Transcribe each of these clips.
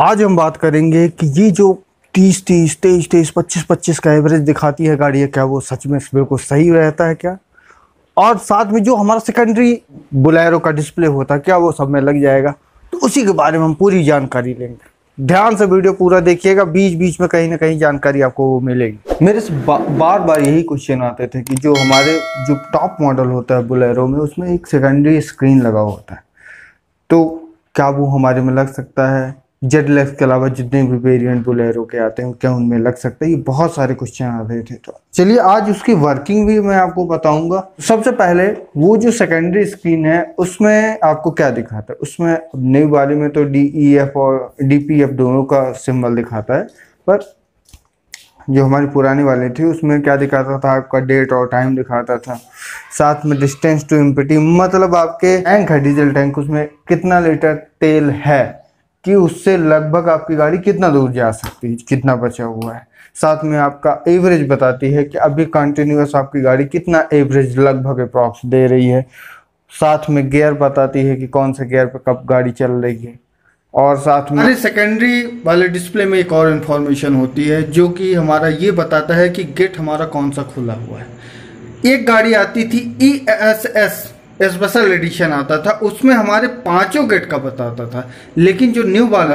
आज हम बात करेंगे कि ये जो तीस तीस तेईस तेईस पच्चीस पच्चीस का एवरेज दिखाती है गाड़ी क्या वो सच में बिल्कुल सही रहता है क्या और साथ में जो हमारा सेकेंडरी बुलेरो का डिस्प्ले होता है क्या वो सब में लग जाएगा तो उसी के बारे में हम पूरी जानकारी लेंगे ध्यान से वीडियो पूरा देखिएगा बीच बीच में कहीं ना कहीं जानकारी आपको वो मिलेगी मेरे से बा, बार बार यही क्वेश्चन आते थे कि जो हमारे जो टॉप मॉडल होता है बुलेरो में उसमें एक सेकेंडरी स्क्रीन लगा होता है तो क्या वो हमारे में लग सकता है जेड लेक्स के अलावा जितने भी वेरिएंट बुलेरो के आते हैं क्या उनमें लग सकते हैं ये बहुत सारे क्वेश्चन आ रहे थे तो चलिए आज उसकी वर्किंग भी मैं आपको बताऊंगा सबसे पहले वो जो सेकेंडरी स्क्रीन है उसमें आपको क्या दिखाता है उसमें नई वाले में तो डी ई एफ और डी पी एफ दोनों का सिम्बल दिखाता है पर जो हमारी पुरानी वाली थी उसमें क्या दिखाता था आपका डेट और टाइम दिखाता था साथ में डिस्टेंस टू इम्पिटी मतलब आपके टैंक है डीजल टैंक उसमें कितना लीटर तेल है कि उससे लगभग आपकी गाड़ी कितना दूर जा सकती है कितना बचा हुआ है साथ में आपका एवरेज बताती है कि अभी कंटिन्यूस आपकी गाड़ी कितना एवरेज लगभग अप्रॉक्स दे रही है साथ में गियर बताती है कि कौन से गियर पर कब गाड़ी चल रही है और साथ में हमारे सेकेंडरी वाले डिस्प्ले में एक और इन्फॉर्मेशन होती है जो कि हमारा ये बताता है कि गेट हमारा कौन सा खुला हुआ है एक गाड़ी आती थी E S S special edition आता था उसमें हमारे पांचों गेट का पता आता था लेकिन जो न्यू वाला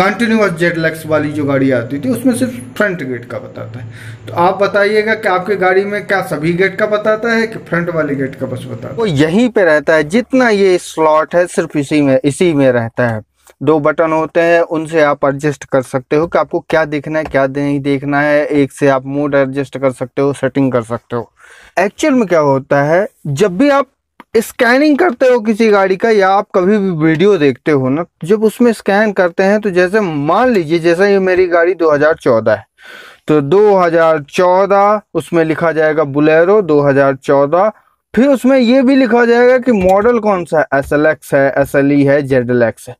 कंटिन्यूस जेड लैक्स वाली जो गाड़ी आती थी उसमें सिर्फ फ्रंट गेट का पता था तो आप बताइएगा कि आपकी गाड़ी में क्या सभी गेट का बताता है कि फ्रंट वाले गेट का बस बताता है वो यहीं पे रहता है जितना ये स्लॉट है सिर्फ इसी में इसी में रहता है दो बटन होते हैं उनसे आप एडजस्ट कर सकते हो कि आपको क्या देखना है क्या नहीं देखना है एक से आप मोड एडजस्ट कर सकते हो सेटिंग कर सकते हो एक्चुअल में क्या होता है जब भी आप स्कैनिंग करते हो किसी गाड़ी का या आप कभी भी वीडियो देखते हो ना जब उसमें स्कैन करते हैं तो जैसे मान लीजिए जैसा ये मेरी गाड़ी 2014 है तो 2014 उसमें लिखा जाएगा बुलेरो 2014 फिर उसमें ये भी लिखा जाएगा कि मॉडल कौन सा है एस एल एक्स है एस एल ई है जेड एल एक्स है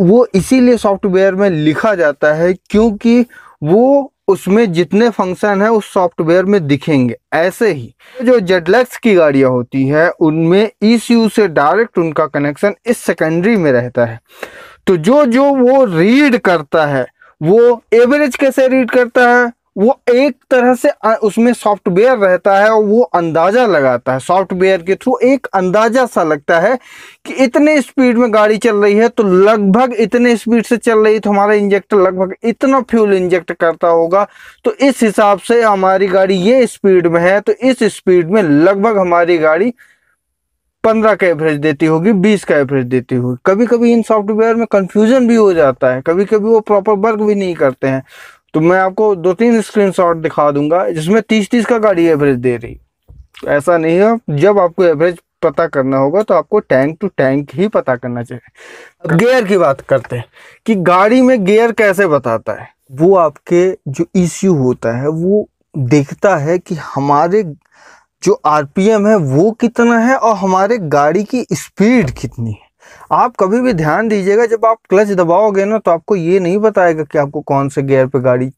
वो इसीलिए सॉफ्टवेयर में लिखा जाता है क्योंकि वो उसमें जितने फंक्शन है उस सॉफ्टवेयर में दिखेंगे ऐसे ही जो जेडलैक्स की गाड़ियां होती है उनमें ईसीयू से डायरेक्ट उनका कनेक्शन इस सेकेंडरी में रहता है तो जो जो वो रीड करता है वो एवरेज कैसे रीड करता है वो एक तरह से उसमें सॉफ्टवेयर रहता है और वो अंदाज़ा लगाता है सॉफ्टवेयर के थ्रू एक अंदाज़ा सा लगता है कि इतने स्पीड में गाड़ी चल रही है तो लगभग इतने स्पीड से चल रही है तो हमारा इंजेक्टर लगभग इतना फ्यूल इंजेक्ट करता होगा तो इस हिसाब से हमारी गाड़ी ये स्पीड में है तो इस स्पीड में लगभग हमारी गाड़ी पंद्रह का एवरेज देती होगी बीस का एवरेज देती होगी कभी कभी इन सॉफ्टवेयर में कंफ्यूजन भी हो जाता है कभी कभी वो प्रॉपर वर्क भी नहीं करते हैं तो मैं आपको दो तीन स्क्रीनशॉट दिखा दूंगा जिसमें तीस तीस का गाड़ी एवरेज दे रही तो ऐसा नहीं है जब आपको एवरेज पता करना होगा तो आपको टैंक टू टैंक ही पता करना चाहिए अब गियर की बात करते हैं कि गाड़ी में गियर कैसे बताता है वो आपके जो इश्यू होता है वो देखता है कि हमारे जो आरपीएम है वो कितना है और हमारे गाड़ी की स्पीड कितनी है आप कभी भी ध्यान दीजिएगा जब आप क्लच दबाओगे ना तो आपको ये नहीं बताएगा कि आपको कौन से गियर पे गाड़ी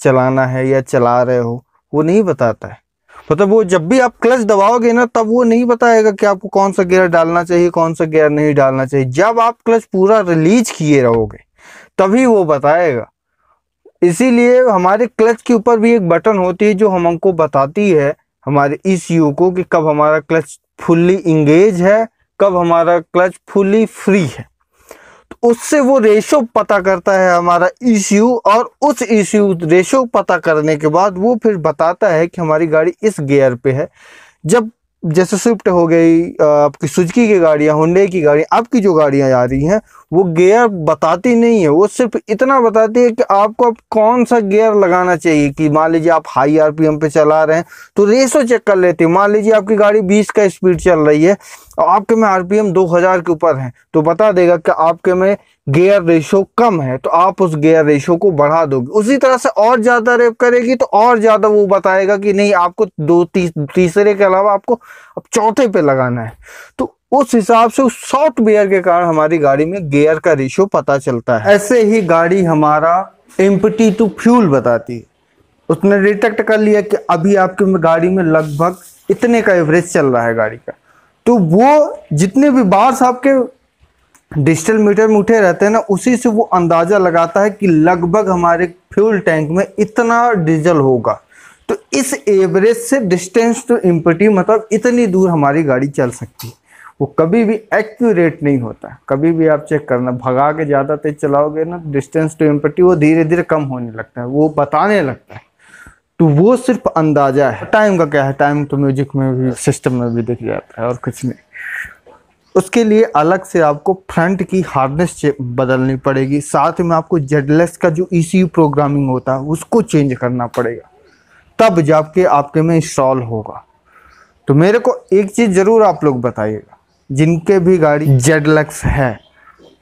चलाना है या चला रहे हो वो नहीं बताता है मतलब तो वो जब भी आप क्लच दबाओगे ना तब वो नहीं बताएगा कि आपको कौन सा गियर डालना चाहिए कौन सा गियर नहीं डालना चाहिए जब आप क्लच पूरा रिलीज किए रहोगे तभी वो बताएगा इसीलिए हमारे क्लच के ऊपर भी एक बटन होती है जो हमको बताती है हमारे इस यू को कि कब हमारा क्लच फुल्ली इंगेज है कब हमारा क्लच फुली फ्री है तो उससे वो रेशो पता करता है हमारा इश्यू और उस इश्यू रेशो पता करने के बाद वो फिर बताता है कि हमारी गाड़ी इस गियर पे है जब जैसे स्विफ्ट हो गई आपकी सुजकी की गाड़ियाँ होंडे की गाड़ियाँ आपकी जो गाड़ियाँ आ रही हैं वो गियर बताती नहीं है वो सिर्फ इतना बताती है कि आपको अब कौन सा गियर लगाना चाहिए कि मान लीजिए आप हाई आरपीएम पे चला रहे हैं तो रेसो चेक कर लेते हैं मान लीजिए आपकी गाड़ी 20 का स्पीड चल रही है और आपके में आरपीएम के ऊपर है तो बता देगा कि आपके में गेयर रेशो कम है तो आप उस गेयर रेशो को बढ़ा दोगे उसी तरह से और ज़्यादा रेप करेगी तो और ज़्यादा वो बताएगा कि नहीं आपको दो ती, तीसरे के अलावा आपको अब चौथे पे लगाना है तो उस हिसाब से उस सॉफ्ट बेयर के कारण हमारी गाड़ी में गेयर का रेशो पता चलता है ऐसे ही गाड़ी हमारा एम्पटी टू फ्यूल बताती है उसने डिटेक्ट कर लिया कि अभी आपकी गाड़ी में लगभग इतने का एवरेज चल रहा है गाड़ी का तो वो जितने भी बार्स आपके डिजिटल मीटर में उठे रहते हैं ना उसी से वो अंदाज़ा लगाता है कि लगभग हमारे फ्यूल टैंक में इतना डीजल होगा तो इस एवरेज से डिस्टेंस टू तो इम्पटी मतलब इतनी दूर हमारी गाड़ी चल सकती है वो कभी भी एक्यूरेट नहीं होता कभी भी आप चेक करना भगा के ज़्यादा तेज चलाओगे ना डिस्टेंस टू तो इम्पटी वो धीरे धीरे कम होने लगता है वो बताने लगता है तो वो सिर्फ अंदाज़ा है टाइम का क्या है टाइम तो म्यूजिक में भी सिस्टम में भी दिख जाता है और कुछ नहीं उसके लिए अलग से आपको फ्रंट की हार्डनेस बदलनी पड़ेगी साथ में आपको जेडलेस का जो ई e प्रोग्रामिंग होता है उसको चेंज करना पड़ेगा तब जाके आपके में इंस्टॉल होगा तो मेरे को एक चीज़ ज़रूर आप लोग बताइएगा जिनके भी गाड़ी जेडलेक्स है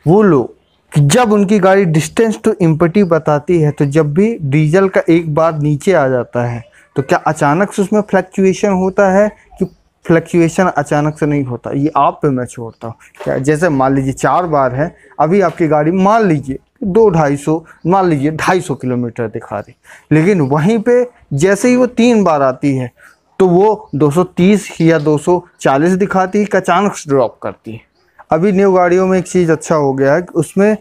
वो लोग कि जब उनकी गाड़ी डिस्टेंस टू इम्पटी बताती है तो जब भी डीजल का एक बार नीचे आ जाता है तो क्या अचानक से उसमें फ्लक्चुएशन होता है कि फ्लक्चुएशन अचानक से नहीं होता ये आप पे मैं छोड़ता हूँ क्या जैसे मान लीजिए चार बार है अभी आपकी गाड़ी मान लीजिए दो ढाई सौ मान लीजिए ढाई सौ किलोमीटर दिखा रही लेकिन वहीं पे जैसे ही वो तीन बार आती है तो वो 230 या 240 दिखाती है अचानक ड्रॉप करती है अभी न्यू गाड़ियों में एक चीज़ अच्छा हो गया है कि उसमें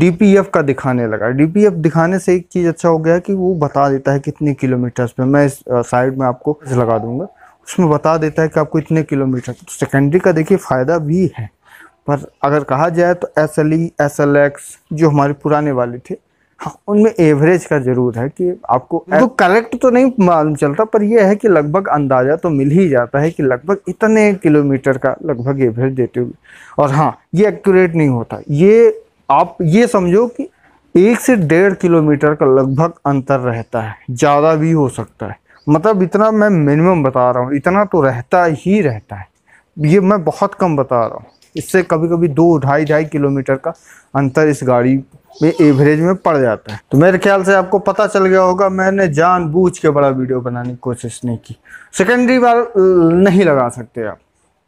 डी का दिखाने लगा डी दिखाने से एक चीज़ अच्छा हो गया कि वो बता देता है कितने किलोमीटर्स पे मैं इस साइड में आपको लगा दूंगा उसमें बता देता है कि आपको इतने किलोमीटर तो सेकेंडरी का देखिए फ़ायदा भी है पर अगर कहा जाए तो S L E S L X जो हमारे पुराने वाले थे हाँ उनमें एवरेज का जरूर है कि आपको तो करेक्ट तो नहीं मालूम चलता पर यह है कि लगभग अंदाज़ा तो मिल ही जाता है कि लगभग इतने किलोमीटर का लगभग एवरेज देते हुए और हाँ ये एक्यूरेट नहीं होता ये आप ये समझो कि एक से डेढ़ किलोमीटर का लगभग अंतर रहता है ज़्यादा भी हो सकता है मतलब इतना मैं मिनिमम बता रहा हूँ इतना तो रहता ही रहता है ये मैं बहुत कम बता रहा हूँ इससे कभी कभी दो ढाई ढाई किलोमीटर का अंतर इस गाड़ी में एवरेज में पड़ जाता है तो मेरे ख्याल से आपको पता चल गया होगा मैंने जानबूझ के बड़ा वीडियो बनाने की कोशिश नहीं की सेकेंडरी बार नहीं लगा सकते आप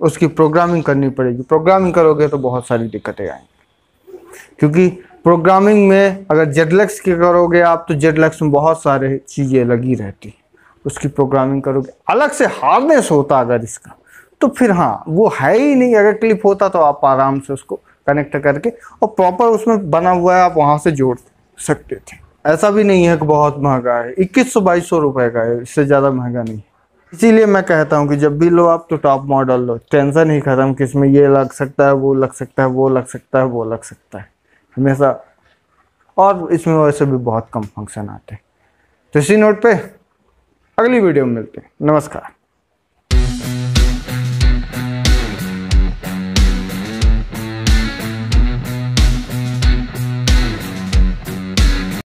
उसकी प्रोग्रामिंग करनी पड़ेगी प्रोग्रामिंग करोगे तो बहुत सारी दिक्कतें आएंगी क्योंकि प्रोग्रामिंग में अगर जेडलेक्स की करोगे आप तो जेडलेक्स में बहुत सारे चीज़ें लगी रहती हैं उसकी प्रोग्रामिंग करोगे अलग से हार्डनेस होता अगर इसका तो फिर हाँ वो है ही नहीं अगर क्लिप होता तो आप आराम से उसको कनेक्ट करके और प्रॉपर उसमें बना हुआ है आप वहाँ से जोड़ सकते थे ऐसा भी नहीं है कि बहुत महंगा है इक्कीस सौ बाईस सौ रुपये का है इससे ज़्यादा महंगा नहीं इसीलिए मैं कहता हूँ कि जब भी लो आप तो टॉप मॉडल लो टेंशन ही ख़त्म कि इसमें ये लग सकता है वो लग सकता है वो लग सकता है वो लग सकता है हमेशा और इसमें वैसे भी बहुत कम फंक्शन आते हैं तो इसी नोट पर अगली वीडियो में मिलते हैं नमस्कार